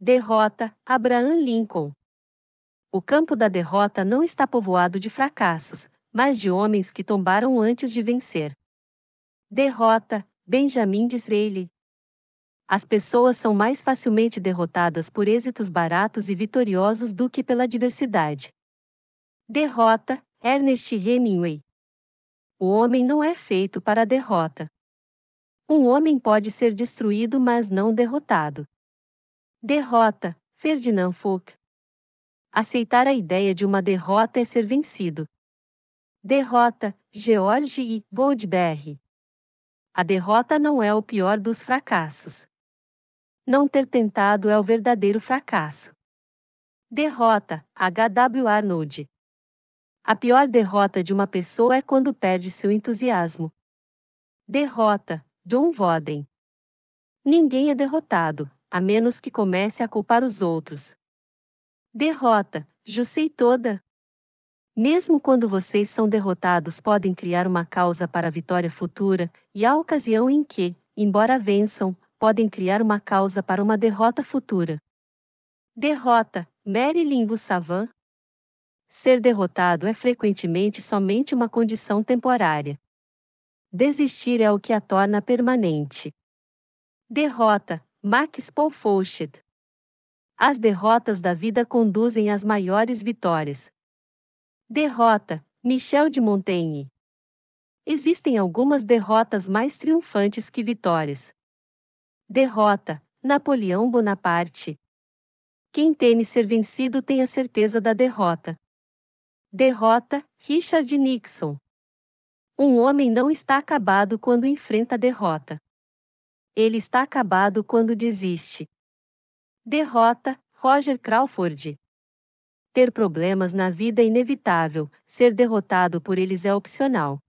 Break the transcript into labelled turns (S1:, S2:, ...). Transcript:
S1: Derrota Abraham Lincoln. O campo da derrota não está povoado de fracassos, mas de homens que tombaram antes de vencer. Derrota Benjamin Disraeli. As pessoas são mais facilmente derrotadas por êxitos baratos e vitoriosos do que pela adversidade. Derrota Ernest Hemingway. O homem não é feito para a derrota. Um homem pode ser destruído, mas não derrotado. Derrota, Ferdinand Fouque. Aceitar a ideia de uma derrota é ser vencido. Derrota, George e Goldberg. A derrota não é o pior dos fracassos. Não ter tentado é o verdadeiro fracasso. Derrota, H.W. Arnold. A pior derrota de uma pessoa é quando perde seu entusiasmo. Derrota, John Voden. Ninguém é derrotado, a menos que comece a culpar os outros. Derrota, Jussei toda. Mesmo quando vocês são derrotados, podem criar uma causa para a vitória futura, e há ocasião em que, embora vençam, podem criar uma causa para uma derrota futura. Derrota, Marilyn Savan. Ser derrotado é frequentemente somente uma condição temporária. Desistir é o que a torna permanente. Derrota, Max Polfouchet. As derrotas da vida conduzem às maiores vitórias. Derrota, Michel de Montaigne. Existem algumas derrotas mais triunfantes que vitórias. Derrota, Napoleão Bonaparte. Quem teme ser vencido tem a certeza da derrota. Derrota, Richard Nixon. Um homem não está acabado quando enfrenta a derrota ele está acabado quando desiste. Derrota, Roger Crawford. Ter problemas na vida é inevitável, ser derrotado por eles é opcional.